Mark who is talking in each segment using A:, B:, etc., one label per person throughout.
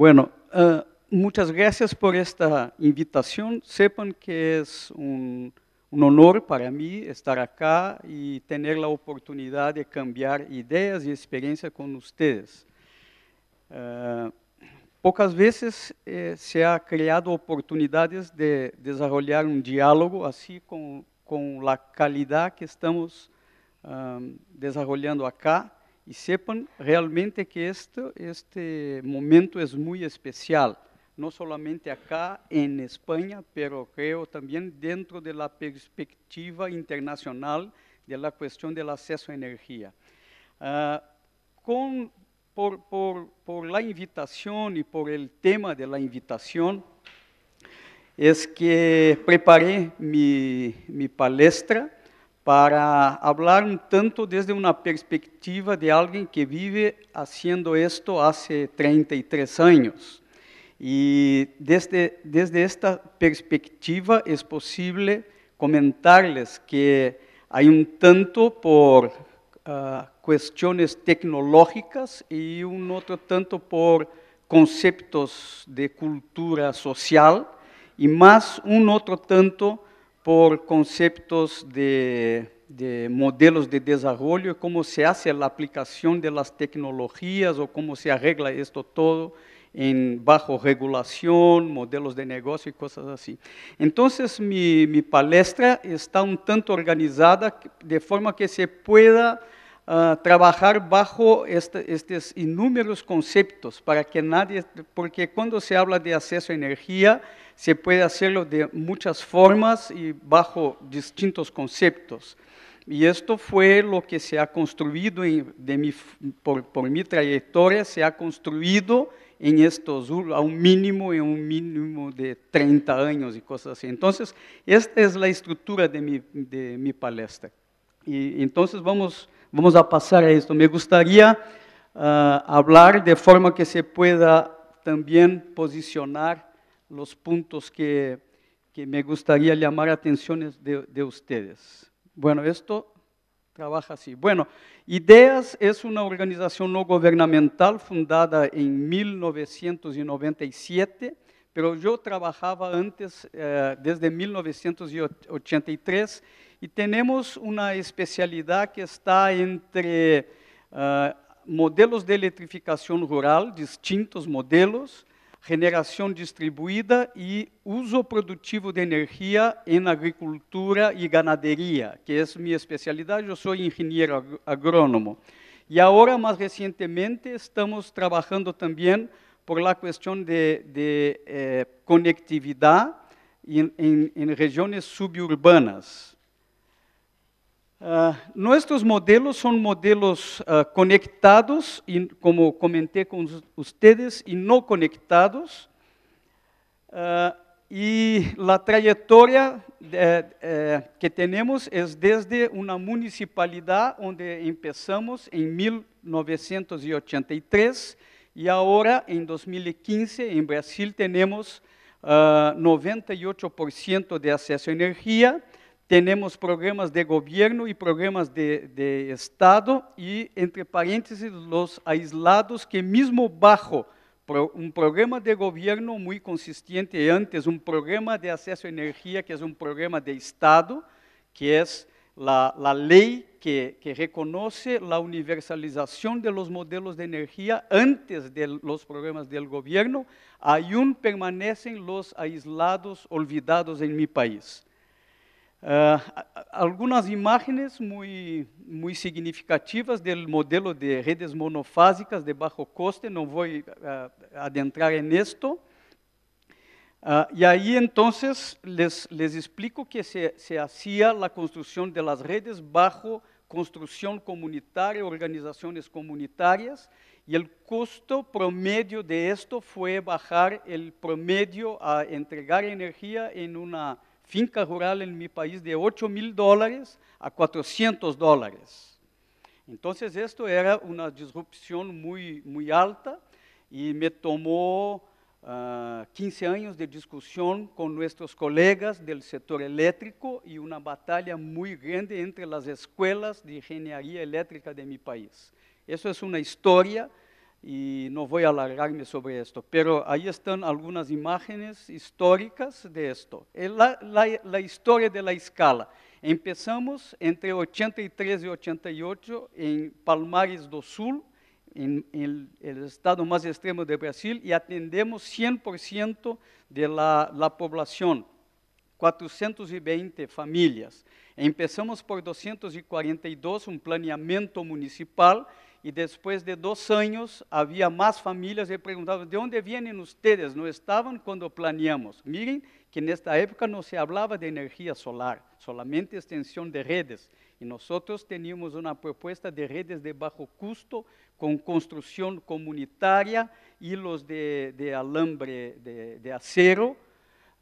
A: Bueno, uh, muchas gracias por esta invitación. Sepan que es un, un, honor para mí estar acá y tener la oportunidad de cambiar ideas y experiências con ustedes. Uh, eh, poucas vezes eh, se ha criado oportunidades de desenvolver um diálogo assim com, com a qualidade que estamos um, eh, desenvolvendo acá. y sepan realmente que esto, este momento es muy especial, no solamente acá en España, pero creo también dentro de la perspectiva internacional de la cuestión del acceso a energía. Ah, con, por, por, por la invitación y por el tema de la invitación, es que preparé mi, mi, palestra para hablar un tanto desde una perspectiva de alguien que vive haciendo esto hace 33 años. Y desde, desde esta perspectiva es posible comentarles que hay un tanto por ah, cuestiones tecnológicas y un otro tanto por conceptos de cultura social y más un otro tanto por conceptos de, modelos de desarrollo, cómo se hace la aplicación de las tecnologías o cómo se arregla esto todo en bajo regulación, modelos de negocio y cosas así. Entonces, mi palestra está un tanto organizada de forma que se pueda trabajar bajo este, estos innúmeros conceptos para que nadie, porque cuando se habla de acceso a energía, se puede hacerlo de muchas formas y bajo distintos conceptos. Y esto fue lo que se ha construido de mi, por, mi trayectoria, se ha construido en estos, a un mínimo, en un mínimo de 30 años y cosas así. Entonces, esta es la estructura de mi, de mi palestra. Y entonces vamos vamos a pasar a esto. Me gustaría ah, hablar de forma que se pueda también posicionar los puntos que, me gustaría llamar atenciones de, de ustedes. Bueno, esto trabaja así. Bueno, IDEAS es una organización no gubernamental fundada en 1997, pero yo trabajaba antes, eh, desde 1983, y tenemos una especialidad que está entre ah, modelos de electrificación rural, distintos modelos, generación distribuida y uso productivo de energía en agricultura y ganadería, que es mi especialidad, yo soy ingeniero agrónomo. Y ahora, más recientemente, estamos trabajando también por la cuestión de, eh, conectividad en regiones suburbanas. Ah, nuestros modelos son modelos ah, conectados, y, como comenté con ustedes, y no conectados. Ah, y la trayectoria eh, que tenemos es desde una municipalidad donde empezamos en 1983 y ahora en 2015 en Brasil tenemos 98% de acceso a energía tenemos programas de gobierno y programas de, Estado y entre paréntesis, los aislados que mismo bajo un programa de gobierno muy consistente antes, un programa de acceso a energía, que es un programa de Estado, que es la ley que, reconoce la universalización de los modelos de energía antes de los programas del gobierno, aún permanecen los aislados olvidados en mi país. Ah, algunas imágenes muy, muy significativas del modelo de redes monofásicas de bajo coste, no voy a adentrar en esto. Ah, y ahí entonces les, les explico que se, se hacía la construcción de las redes bajo construcción comunitaria, organizaciones comunitarias, y el costo promedio de esto fue bajar el promedio a entregar energía en una finca rural en mi país de 8 mil dólares a 400 dólares. Entonces esto era una disrupción muy, muy alta y me tomó uh, ah, 15 años de discusión con nuestros colegas del sector eléctrico y una batalla muy grande entre las escuelas de ingeniería eléctrica de mi país. Eso es una historia y no voy a alargarme sobre esto, pero ahí están algunas imágenes históricas de esto. La, historia de la escala. Empezamos entre 83 y 88 en Palmares do Sul, en, el, estado más extremo de Brasil, y atendemos 100% de la, población. 420 familias. Empezamos por 242, un planeamiento municipal, y después de dos años había más familias y preguntaban, ¿de dónde vienen ustedes? No estaban cuando planeamos. Miren que en esta época no se hablaba de energía solar, solamente extensión de redes. Y nosotros teníamos una propuesta de redes de bajo costo con construcción comunitaria, hilos de, de alambre de, acero,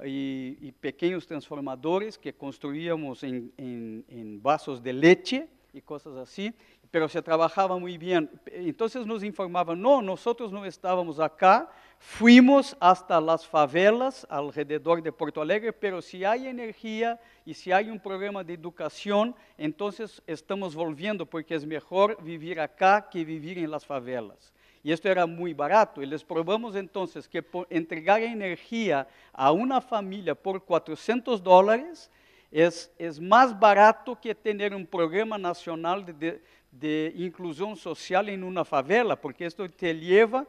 A: y, pequeños transformadores que construíamos en, en, vasos de leche y cosas así pero se trabajaba muy bien. Entonces nos informaban, no, nosotros no estábamos acá, fuimos hasta las favelas alrededor de Porto Alegre, pero si hay energía y si hay un programa de educación, entonces estamos volviendo porque es mejor vivir acá que vivir en las favelas. Y esto era muy barato. Y les probamos entonces que entregar energía a una familia por 400 dólares es, es más barato que tener un programa nacional de de inclusión social en una favela, porque esto te lleva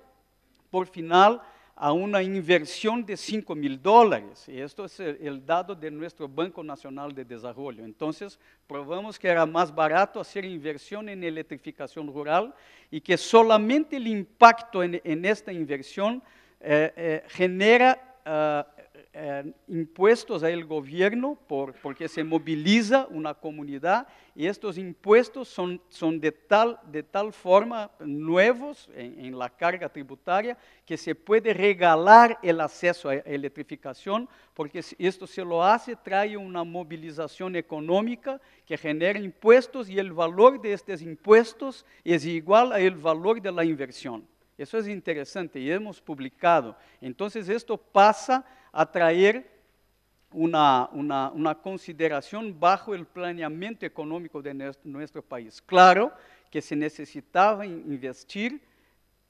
A: por final, a una inversión de 5 mil dólares. y esto es dado de nuestro Banco Nacional de Desarrollo. Entonces, probamos que era más barato hacer inversión en electrificación rural y que solamente el impacto en esta inversión eh, eh, genera ah, eh, impuestos al gobierno porque se moviliza una comunidad y estos impuestos son, de, tal, de tal forma nuevos en, la carga tributaria que se puede regalar el acceso a electrificación porque esto se lo hace, trae una movilización económica que genera impuestos y el valor de estos impuestos es igual al valor de la inversión. Eso es interesante y hemos publicado. Entonces esto pasa atraer una, una, consideración bajo el planeamiento económico de nuestro, país. Claro que se necesitaba investir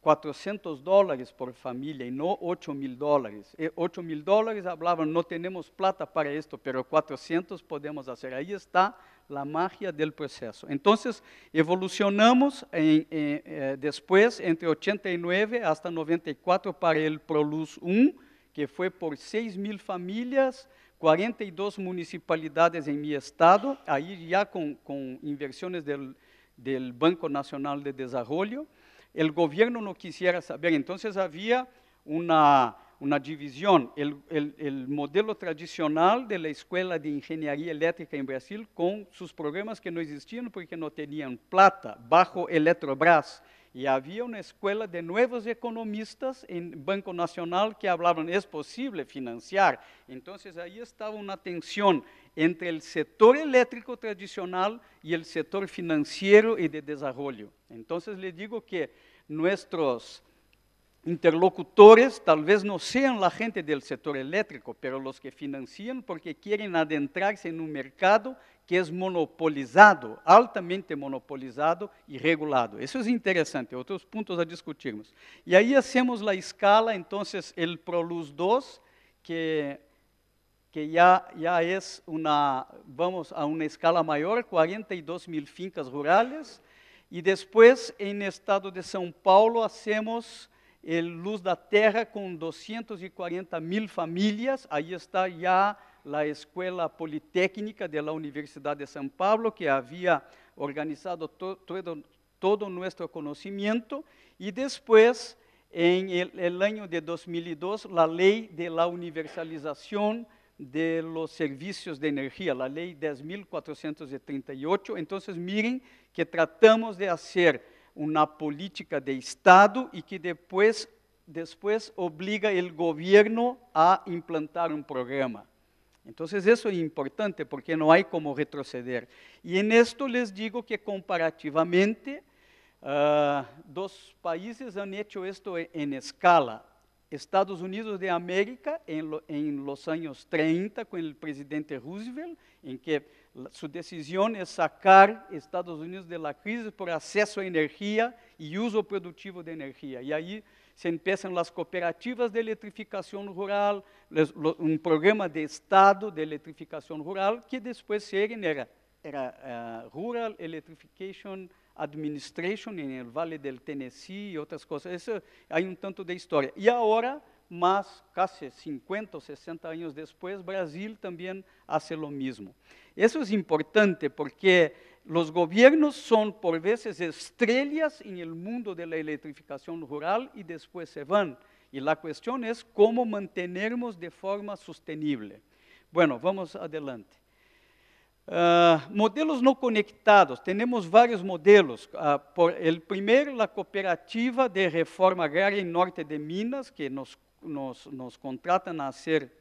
A: 400 dólares por familia y no 8 mil dólares. 8 eh, mil dólares hablaban, no tenemos plata para esto, pero 400 podemos hacer. Ahí está la magia del proceso. Entonces, evolucionamos eh, eh, después, entre 89 hasta 94, para el ProLuz 1, que foi por 6 mil famílias, 42 municipalidades em meu estado, aí já com, com inversões do do Banco Nacional de Desarrollo. O governo não quisera saber, Então, havia uma uma divisão. O modelo tradicional de la Escuela de engenharia elétrica em Brasil com seus programas que não existiam, porque não tinham plata, bajo Eletrobras, y había una escuela de nuevos economistas en Banco Nacional que hablaban, es posible financiar. Entonces ahí estaba una tensión entre el sector eléctrico tradicional y el sector financiero y de desarrollo. Entonces le digo que nuestros interlocutores tal vez no sean la gente del sector eléctrico, pero los que financian porque quieren adentrarse en un mercado que é monopolizado, altamente monopolizado e regulado. Isso é interessante, é outros pontos a discutirmos. E aí hacemos a escala, então, el Proluz 2, que que já, já é uma, vamos a uma escala maior, 42 mil fincas rurais, e depois, em estado de São Paulo, hacemos Luz da Terra com 240 mil famílias, aí está já la Escuela Politécnica de la Universidad de San Pablo, que había organizado todo, nuestro conocimiento, y después, en el, año de 2002, la ley de la universalización de los servicios de energía, la ley 10.438. Entonces, miren que tratamos de hacer una política de Estado y que después, después obliga el gobierno a implantar un programa. Entonces eso es importante porque no hay como retroceder. Y en esto les digo que comparativamente ah, dos países han hecho esto e, en escala. Estados Unidos de América en, en los años 30 con el presidente Roosevelt, en que su decisión es sacar Estados Unidos de la crisis por acceso a energía y uso productivo de energía. Y ahí se empiezan las cooperativas de eletrificação rural, un programa de Estado de eletrificação rural que después se genera. Era uh, Rural Electrification Administration en el Vale del Tennessee y otras cosas. Eso hay un tanto de historia. Y ahora, más casi 50 o 60 años después, Brasil también hace lo mismo. Eso es é importante porque Los gobiernos son por veces estrellas en el mundo de la electrificación rural y después se van. Y la cuestión es cómo mantenernos de forma sostenible. Bueno, vamos adelante. Ah, modelos no conectados, tenemos varios modelos. Ah, el primero, la cooperativa de reforma agraria en norte de Minas, que nos, nos, nos contratan a hacer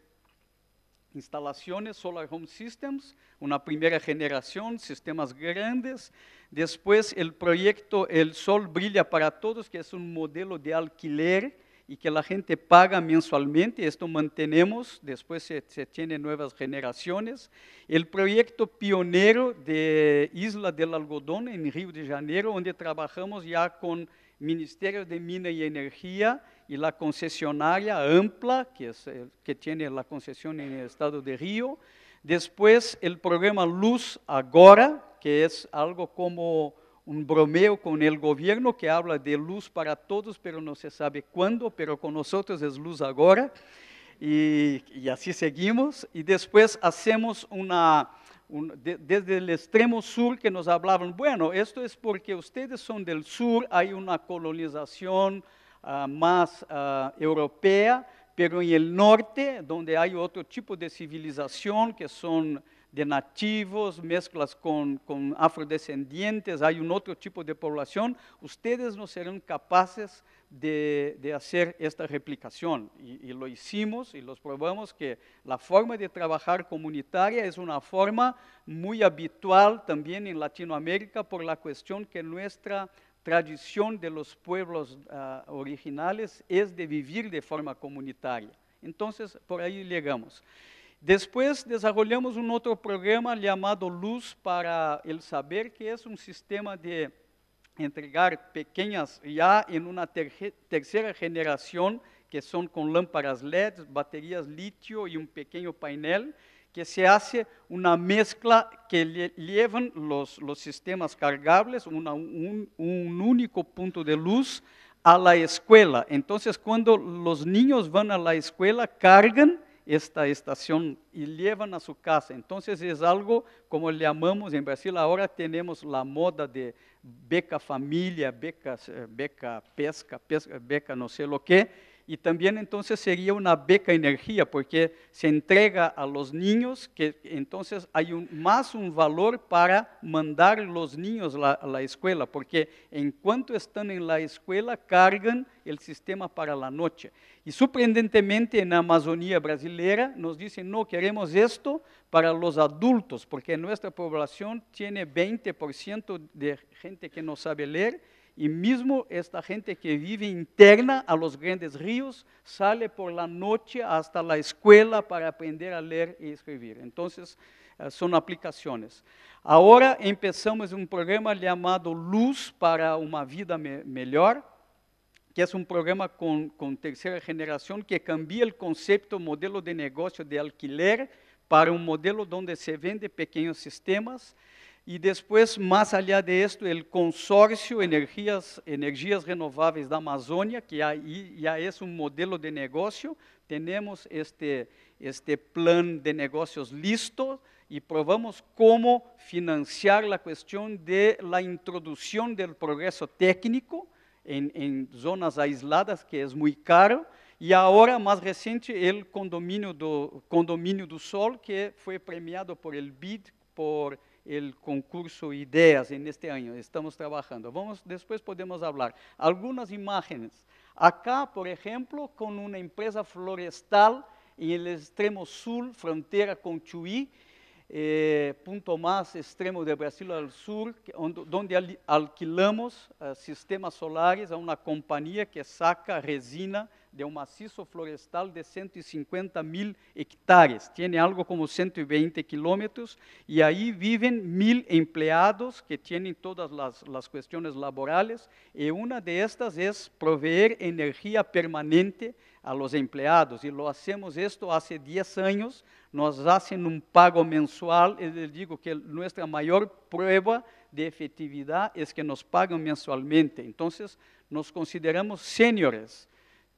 A: instalaciones Solar Home Systems, una primera generación, sistemas grandes. Después el proyecto El Sol Brilla para Todos, que es un modelo de alquiler y que la gente paga mensualmente, esto mantenemos, después se, tienen nuevas generaciones. El proyecto pionero de Isla del Algodón en Río de Janeiro, donde trabajamos ya con Ministerio de mina y Energía, y la concesionaria Ampla, que, es, que tiene la concesión en el estado de Río. Después el programa Luz Agora, que es algo como un bromeo con el gobierno que habla de luz para todos, pero no se sabe cuándo, pero con nosotros es luz agora. Y, así seguimos. Y después hacemos una, desde el extremo sur que nos hablaban, bueno, esto es porque ustedes son del sur, hay una colonización Ah, más ah, europea, pero en el norte, donde hay otro tipo de civilización que son de nativos, mezclas con, afrodescendientes, hay un otro tipo de población, ustedes no serán capaces de, hacer esta replicación. Y, y, lo hicimos y los probamos que la forma de trabajar comunitaria es una forma muy habitual también en Latinoamérica por la cuestión que nuestra tradición de los pueblos ah, originales es de vivir de forma comunitaria. Entonces, por ahí llegamos. Después desarrollamos un otro programa llamado Luz para el Saber, que es un sistema de entregar pequeñas, ya en una tercera generación, que son con lámparas LED, baterías litio y un pequeño panel que se hace una mezcla que llevan los, sistemas cargables, un, único punto de luz a la escuela. Entonces, cuando los niños van a la escuela, cargan esta estación y llevan a su casa. Entonces, es algo como le llamamos en Brasil, ahora tenemos la moda de beca familia, beca, eh, beca pesca, pesca, beca no sé lo que, y también entonces sería una beca energía, porque se entrega a los niños, que entonces hay más un valor para mandar los niños a la escuela, porque en cuanto están en la escuela cargan el sistema para la noche. Y sorprendentemente en la Amazonía brasileña nos dicen, no, queremos esto para los adultos, porque nuestra población tiene 20% de gente que no sabe leer Y mismo esta gente que vive interna a los grandes ríos sale por la noche hasta la escuela para aprender a leer y escribir. Entonces, eh, son aplicaciones. Ahora empezamos un programa llamado Luz para una vida me mejor, que es un programa con, con tercera generación que cambia el concepto, modelo de negocio de alquiler para un modelo donde se vende pequeños sistemas e depois mais allá de esto, o consórcio energias energias renováveis da Amazônia que aí já é um modelo de negocio. temos este, este plan de negocios listo e provamos como financiar a questão de la introdução do progresso técnico em zonas aisladas, que é muito caro. E agora, mais recente, o condomínio do, condomínio do Sol, que foi premiado por el BID por el concurso Ideas en este año, estamos trabajando. Vamos, después podemos hablar. Algunas imágenes. Acá, por ejemplo, con una empresa florestal en el extremo sur, frontera con Chuí, eh, punto más extremo de Brasil al sur, donde alquilamos eh, sistemas solares a una compañía que saca resina de un macizo florestal de 150 mil hectáreas, tiene algo como 120 kilómetros, y ahí viven mil empleados que tienen todas las, las cuestiones laborales, y una de estas es proveer energía permanente a los empleados, y lo hacemos esto hace 10 años, nos hacen un pago mensual, y les digo que nuestra mayor prueba de efectividad es que nos pagan mensualmente, entonces nos consideramos señores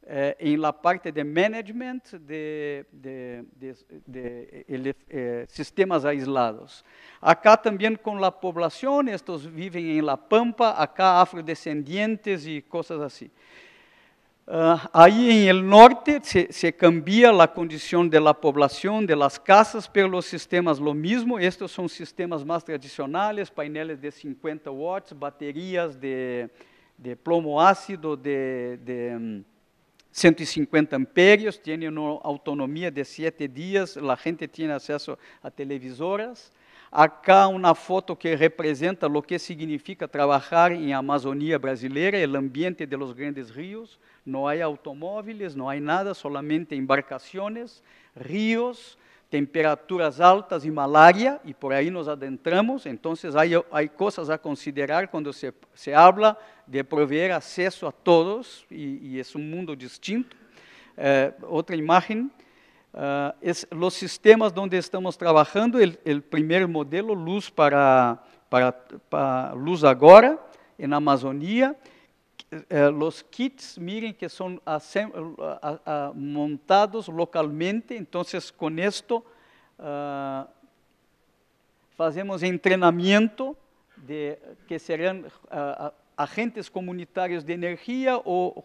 A: eh, en la parte de management de, eh, eh, sistemas aislados. Acá también con la población, estos viven en la pampa, acá afrodescendientes y cosas así. Ah, ahí en el norte se, cambia la condición de la población, de las casas, pero los sistemas lo mismo. Estos son sistemas más tradicionales, paineles de 50 watts, baterías de, plomo ácido, de mm, 150 amperios, tiene una autonomía de 7 días, la gente tiene acceso a televisoras. Acá uma foto que representa o que significa trabalhar em Amazônia brasileira, o ambiente de los grandes rios. Não há automóveis, não há nada, solamente embarcações, rios, temperaturas altas e malária e por aí nos adentramos, Então, há há coisas a considerar quando se, se, habla de proveer acesso a todos, e é um mundo distinto. Outra eh, otra imagen eh, sistemas onde estamos trabalhando. O primeiro modelo, luz para, para, para luz agora, em Amazônia. Eh, los kits, miren que son montados localmente, entonces con esto ah, hacemos entrenamiento de que serán ah, ah, agentes comunitarios de energía o,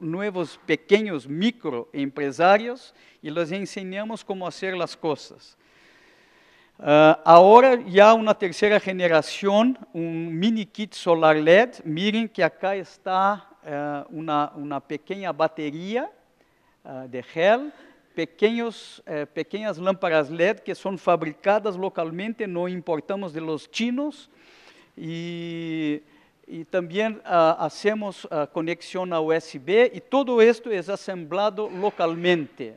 A: nuevos pequeños microempresarios y les enseñamos cómo hacer las cosas. Eh, ahora ya una tercera generación, un mini kit solar LED. Miren que acá está eh, una, pequeña batería eh, de gel, pequeñas lámparas LED que son fabricadas localmente, no importamos de los chinos. Y, también hacemos conexión a USB y todo esto es asemblado localmente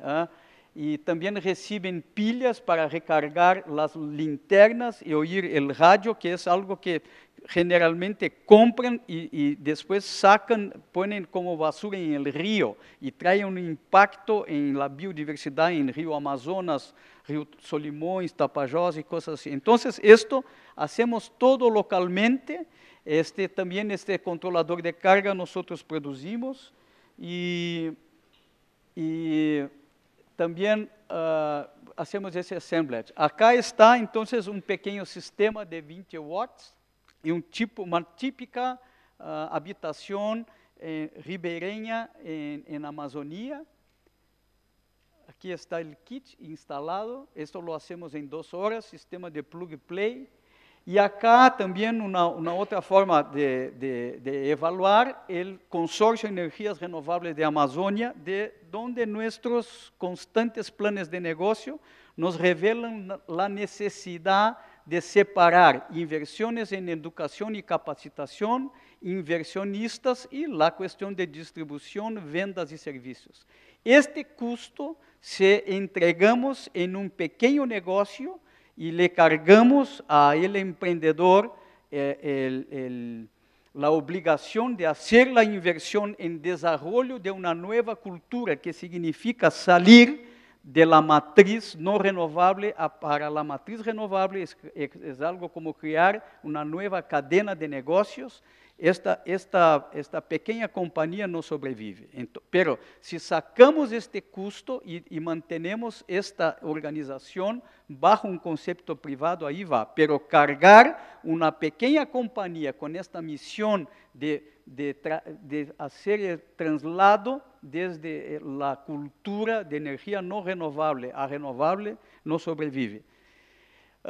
A: y también reciben pilas para recargar las linternas y oír el radio, que es algo que generalmente compran y, después sacan, ponen como basura en el río y trae un impacto en la biodiversidad en el río Amazonas, río Solimões, Tapajós y cosas así. Entonces esto hacemos todo localmente, este, también este controlador de carga nosotros producimos y, y também uh, esse assemblage. Acá está então, um pequeno sistema de 20 watts e um tipo, uma típica uh, ribeirinha eh, Amazônia. Aqui está o kit instalado, Isso lo hacemos em duas horas, sistema de plug and play, Y acá también una otra forma de, evaluar el Consorcio de Energías Renovables de Amazonia, de donde nuestros constantes planes de negocio nos revelan la necesidad de separar inversiones en educación y capacitación, inversionistas y la cuestión de distribución, vendas y servicios. Este custo se entregamos en un pequeño negocio, y le cargamos a el emprendedor eh, la obligación de hacer la inversión en desarrollo de una nueva cultura que significa salir de la matriz no renovable para la matriz renovable es, algo como crear una nueva cadena de negocios esta, pequeña compañía no sobrevive. pero si sacamos este costo y mantenemos esta organización bajo un concepto privado, ahí va. Pero cargar una pequeña compañía con esta misión de, hacer el traslado desde eh, la cultura de energía no renovable a renovable, no sobrevive.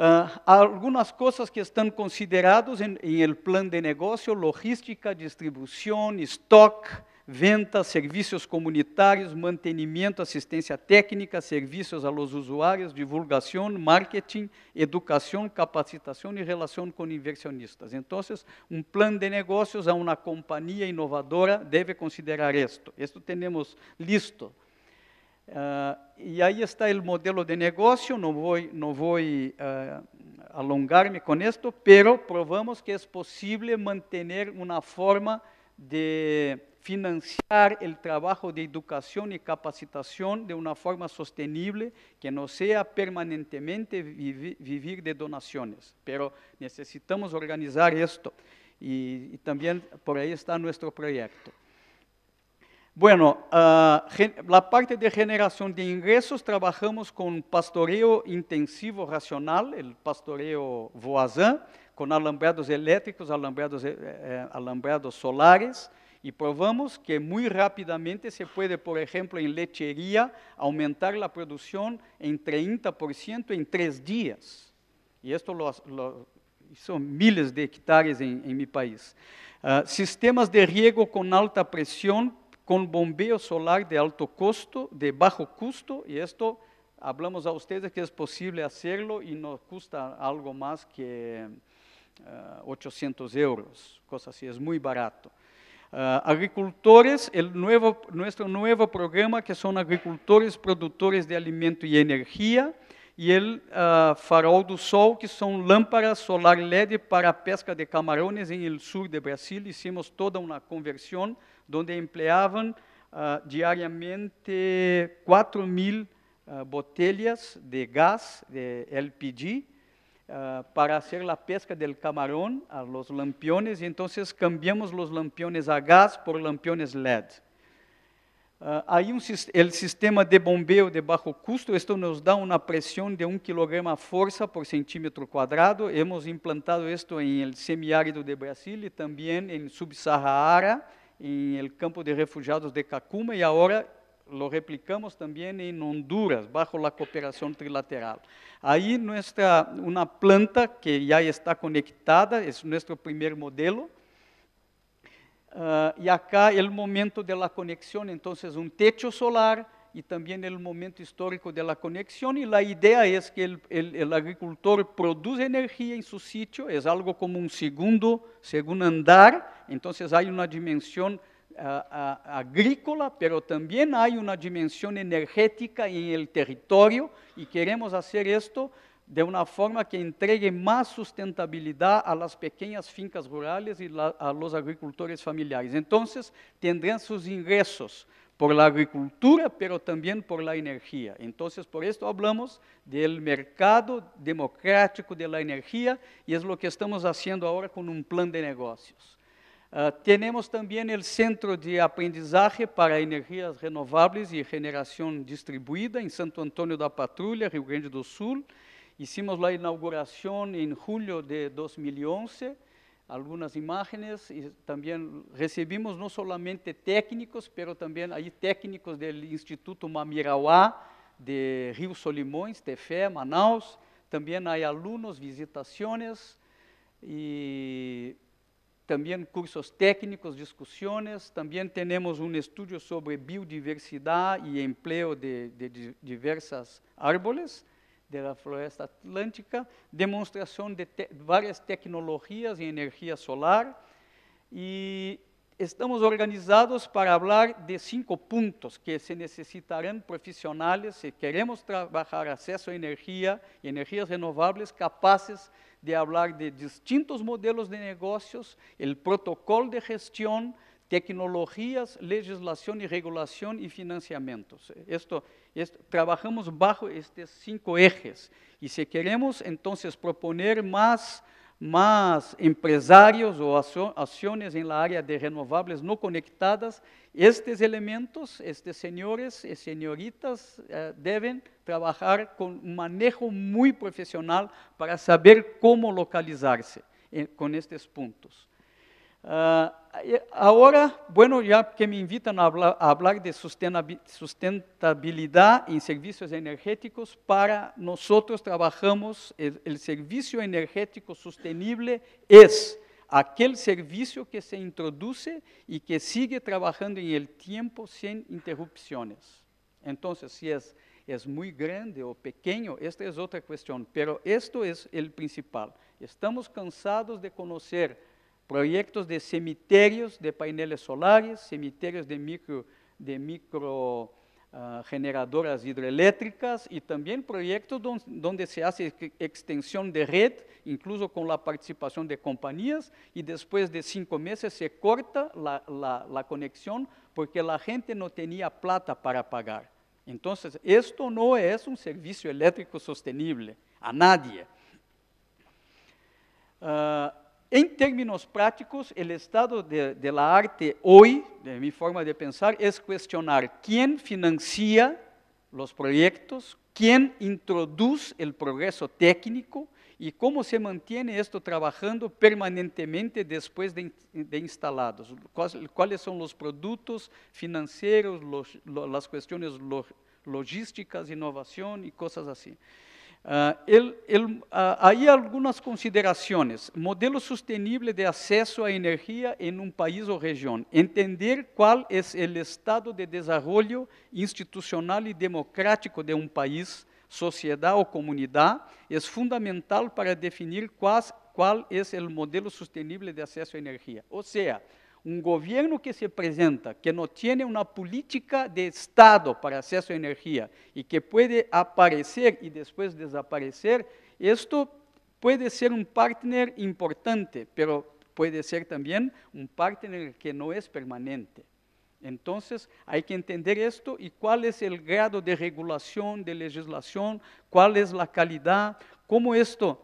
A: uh, ah, algumas coisas que estão consideradas em em el plan de negócio logística, distribuição estoque ventas, serviços comunitários mantenimento, assistência técnica, serviços a los divulgação divulgación, marketing, educação, capacitação e relação com inversionistas. Então, um plano de negócios a uma companhia inovadora deve considerar isto isto temos listo. Ah, y ahí está el modelo de negocio, no voy a ah, alongarme con esto, pero probamos que es posible mantener una forma de financiar el trabajo de educación y capacitación de una forma sostenible, que no sea permanentemente vivir de donaciones. Pero necesitamos organizar esto y también por ahí está nuestro proyecto. Bueno, ah, la parte de generación de ingresos trabajamos con pastoreo intensivo racional, el pastoreo voisin, con alambrados eléctricos, alambrados, eh, eh solares, y probamos que muy rápidamente se puede, por ejemplo, en lechería, aumentar la producción en 30% en tres días. Y esto lo, son miles de hectáreas en, mi país. Ah, sistemas de riego con alta presión con bombeo solar de alto costo, de bajo costo, y esto hablamos a ustedes que es posible hacerlo y nos cuesta algo más que 800 eh, euros, cosa así, es muy barato. Eh, agricultores, el nuevo, nuestro nuevo programa que son agricultores, productores de alimento y energía, y el eh, Farol do Sol, que son lámparas solar LED para pesca de camarones en el sur de Brasil. Hicimos toda una conversión, donde empleaban ah, diariamente 4.000 ah, botellas de gas de LPG ah, para hacer la pesca del camarón a los lampiones, y entonces cambiamos los lampiones a gas por lampiones LED. Hay un el sistema de bombeo de bajo costo, esto nos da una presión de 1 kg fuerza por centímetro cuadrado, Hemos implantado esto en el semiárido de Brasil y también en Subsahara en el campo de refugiados de Kakuma y ahora lo replicamos también en Honduras, bajo la cooperación trilateral. Ahí nuestra, una planta que ya está conectada, es nuestro primer modelo. Ah, y acá el momento de la conexión, entonces un techo solar, y también el momento histórico de la conexión y la idea es que el, agricultor produce energía en su sitio, es algo como un segundo, segundo andar, entonces hay una dimensión ah, ah, agrícola, pero también hay una dimensión energética en el territorio y queremos hacer esto de una forma que entregue más sustentabilidad a las pequeñas fincas rurales y a los agricultores familiares. Entonces, tendrán sus ingresos por la agricultura, pero también por la energía. Entonces, por esto hablamos del mercado democrático de la energía y es lo que estamos haciendo ahora con un plan de negocios. Uh, tenemos también el Centro de Aprendizaje para Energías Renovables y Generación Distribuida en Santo Antonio da Patrulha, Rio Grande do Sul. Hicimos la inauguración en julio de 2011 algumas imagens e também recebemos não solamente técnicos, pero também aí técnicos do Instituto Mamirauá de Rio Solimões, Tefé, Manaus, também há alunos, visitações e também cursos técnicos, discussões. Também temos um estudo sobre biodiversidade e emprego de, de diversas árvores. de la Floresta Atlántica, demostración de varias tecnologías en energía solar y estamos organizados para hablar de cinco puntos que se necesitarán profesionales si queremos trabajar acceso a energía y energías renovables capaces de hablar de distintos modelos de negocios, el protocolo de gestión, tecnologías, legislación y regulación y financiamientos. Esto, trabajamos bajo estos cinco ejes y si queremos entonces proponer más, más empresarios o acciones en la área de renovables no conectadas, estos elementos, estos señores y señoritas eh, deben trabajar con un manejo muy profesional para saber cómo localizarse eh, con estos puntos. Ah, ahora, bueno, ya que me invitan a hablar, de sustentabilidad en servicios energéticos, para nosotros trabajamos, el, servicio energético sostenible es aquel servicio que se introduce y que sigue trabajando en el tiempo sin interrupciones. Entonces, si es, es muy grande o pequeño, esta es otra cuestión, pero esto es el principal. Estamos cansados de conocer proyectos de cementerios de paneles solares, cementerios de micro, de micro ah, generadoras hidroeléctricas y también proyectos donde se hace extensión de red, incluso con la participación de compañías, y después de cinco meses se corta la, conexión porque la gente no tenía plata para pagar. Entonces, esto no es un servicio eléctrico sostenible a nadie. Ah, en términos prácticos, el estado de, la arte hoy, de mi forma de pensar, es cuestionar quién financia los proyectos, quién introduce el progreso técnico y cómo se mantiene esto trabajando permanentemente después de, instalados. Cuáles son los productos financieros, las cuestiones logísticas, innovación y cosas así. Uh, el, el, uh, Modelo sostenível de acesso à energia em um país ou região Entender qual é o estado de desarrollo institucional e democrático de um país, sociedade ou comunidade é fundamental para definir qual é o modelo sostenível de acesso à energia ou seja un gobierno que se presenta, que no tiene una política de Estado para acceso a energía y que puede aparecer y después desaparecer, esto puede ser un partner importante, pero puede ser también un partner que no es permanente. Entonces, hay que entender esto y cuál es el grado de regulación, de legislación, cuál es la calidad, cómo esto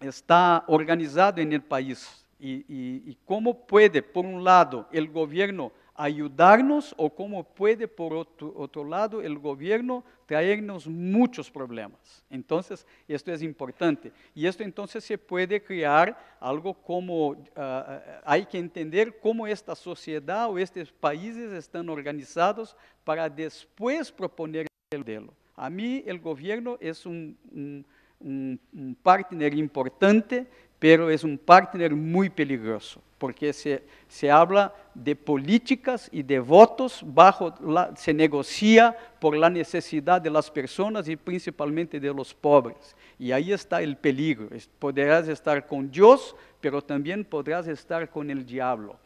A: está organizado en el país y, cómo puede, por un lado, el gobierno ayudarnos o cómo puede, por otro, lado, el gobierno traernos muchos problemas. Entonces, esto es importante. Y esto entonces se puede crear algo como, ah, ah, hay que entender cómo esta sociedad o estos países están organizados para después proponer el modelo. A mí el gobierno es un un, partner importante, pero es un partner muy peligroso, porque se, se habla de políticas y de votos, bajo la, se negocia por la necesidad de las personas y principalmente de los pobres. Y ahí está el peligro. Podrás estar con Dios, pero también podrás estar con el diablo.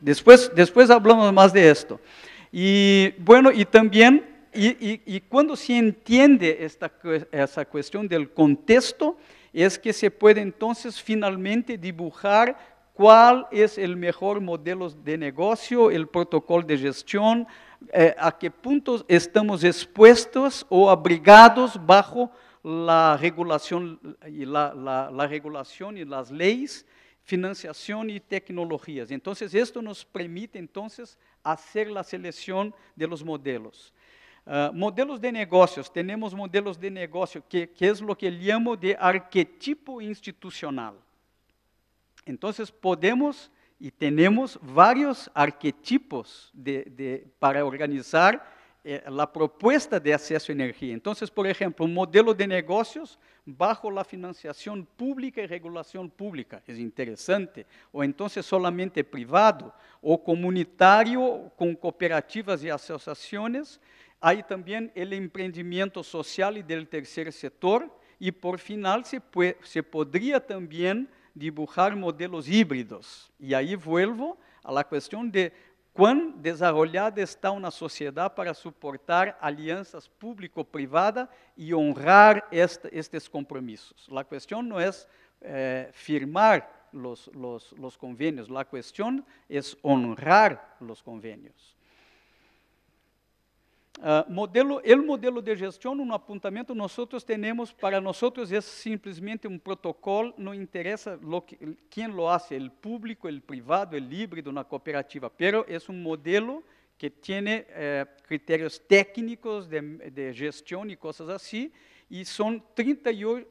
A: Después, después hablamos más de esto. Y bueno, y también y, cuando se entiende esta, esa cuestión del contexto, es que se puede entonces finalmente dibujar cuál es el mejor modelo de negocio, el protocolo de gestión, eh, a qué punto estamos expuestos o abrigados bajo la regulación y, la regulación y las leyes, financiación y tecnologías. Entonces, esto nos permite entonces hacer la selección de los modelos. Ah, modelos de negócios. Temos modelos de negócio que, que é o que chamo de arquetipo institucional. Então, podemos e temos vários arquetipos de, de, para organizar eh, a proposta de acesso à energia. Então, por exemplo, um modelo de negócios bajo a financiação pública e regulação pública, é interessante, ou então solamente privado, ou comunitário com cooperativas e associações, Hay también el emprendimiento social y del tercer sector y por final se, podría también dibujar modelos híbridos. Y ahí vuelvo a la cuestión de cuán desarrollada está una sociedad para soportar alianzas público-privada y honrar estos compromisos. La cuestión no es eh, firmar los convenios, la cuestión es honrar los convenios. Ah, modelo, el modelo de gestão no apuntamiento, nós temos, para nós, é simplesmente um protocolo, não interessa lo que, quién lo hace, el público, el privado, el híbrido, na cooperativa, pero es un modelo que tiene eh, criterios técnicos de, de gestión y cosas así, Y son 38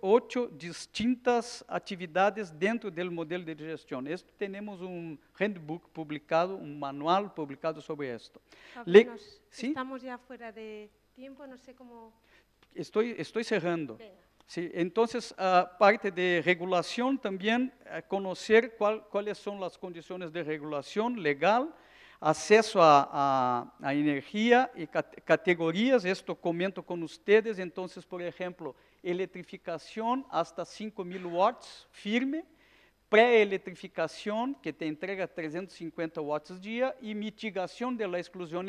A: distintas actividades dentro del modelo de gestión. Esto un handbook publicado, un manual publicado sobre esto. Estamos ya fuera de tiempo, no sé cómo… Estoy cerrando. Sí, entonces, ah, parte de regulación también, eh, conocer cuáles son las condiciones de regulación legal, acesso à, energia e categorias. y cate com vocês. comento con por exemplo, eletrificação hasta 5000 watts firme, pré eletrificação que te entrega 350 watts dia e mitigação de la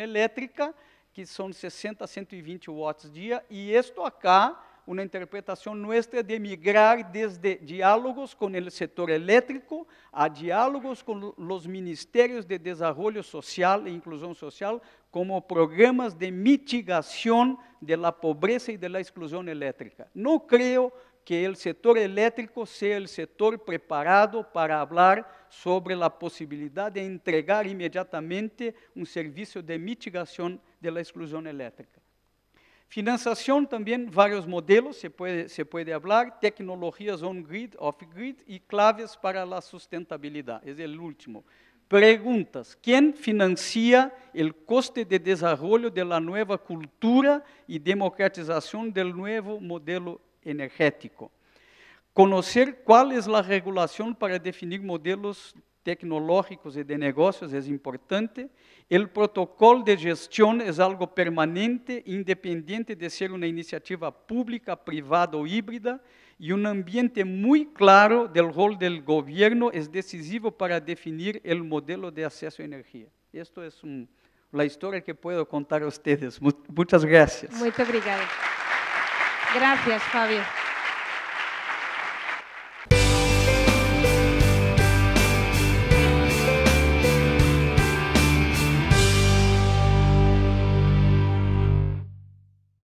A: elétrica que são 60 a 120 watts dia, e isto acá una interpretación nuestra de migrar desde diálogos con el sector eléctrico a diálogos con los ministerios de desarrollo social e inclusión social como programas de mitigación de la pobreza y de la exclusión eléctrica. No creo que el sector eléctrico sea el sector preparado para hablar sobre la posibilidad de entregar inmediatamente un servicio de mitigación de la exclusión eléctrica. Financiación también, varios modelos, se puede, se puede hablar, tecnologías on-grid, off-grid y claves para la sustentabilidad, es el último. Preguntas, ¿quién financia el coste de desarrollo de la nueva cultura y democratización del nuevo modelo energético? Conocer cuál es la regulación para definir modelos tecnológicos y de negocios es importante. El protocolo de gestión es algo permanente, independiente de ser una iniciativa pública, privada o híbrida, y un ambiente muy claro del rol del gobierno es decisivo para definir el modelo de acceso a energía. Esto es la historia que puedo contar a ustedes. Muchas gracias. Muchas gracias. Gracias, Fabio.